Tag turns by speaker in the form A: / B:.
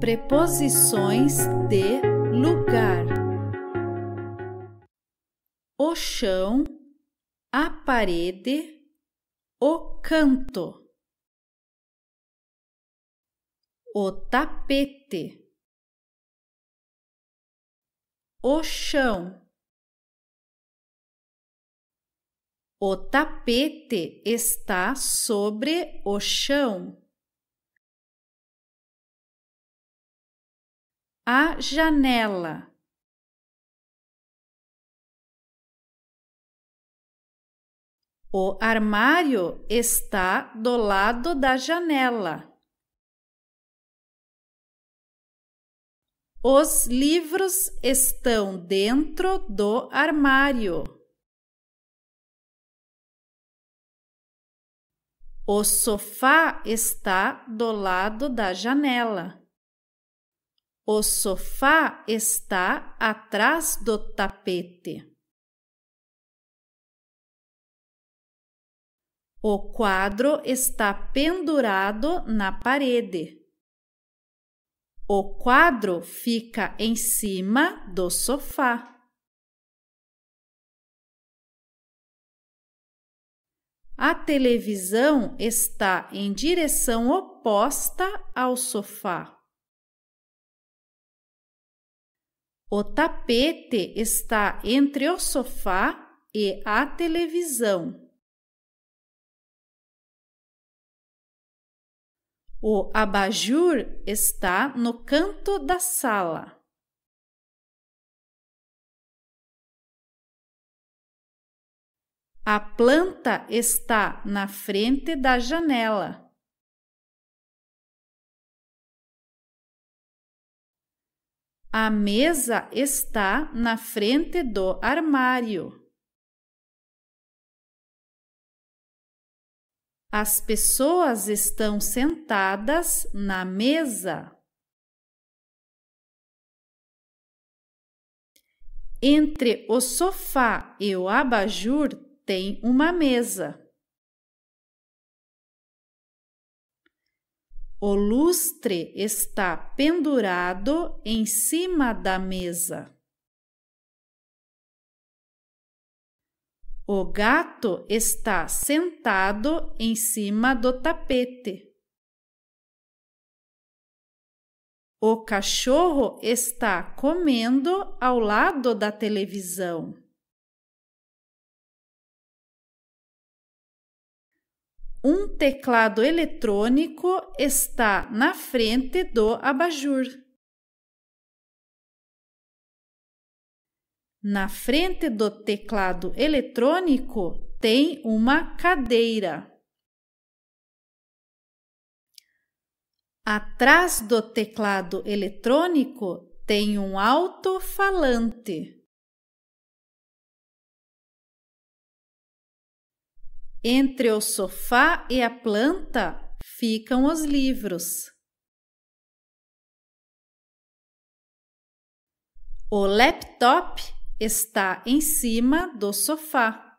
A: Preposições de lugar:
B: o chão, a parede, o canto, o tapete, o chão. O tapete está sobre o chão. a janela, O armário está do lado da janela. Os livros estão dentro do armário. O sofá está do lado da janela. O sofá está atrás do tapete. O quadro está pendurado na parede. O quadro fica em cima do sofá. A televisão está em direção oposta ao sofá. O tapete está entre o sofá e a televisão. O abajur está no canto da sala. A planta está na frente da janela. A mesa está na frente do armário. As pessoas estão sentadas na mesa. Entre o sofá e o abajur tem uma mesa. O lustre está pendurado em cima da mesa. O gato está sentado em cima do tapete. O cachorro está comendo ao lado da televisão. Um teclado eletrônico está na frente do abajur. Na frente do teclado eletrônico tem uma cadeira. Atrás do teclado eletrônico tem um alto-falante. Entre o sofá e a planta ficam os livros. O laptop está em cima do sofá.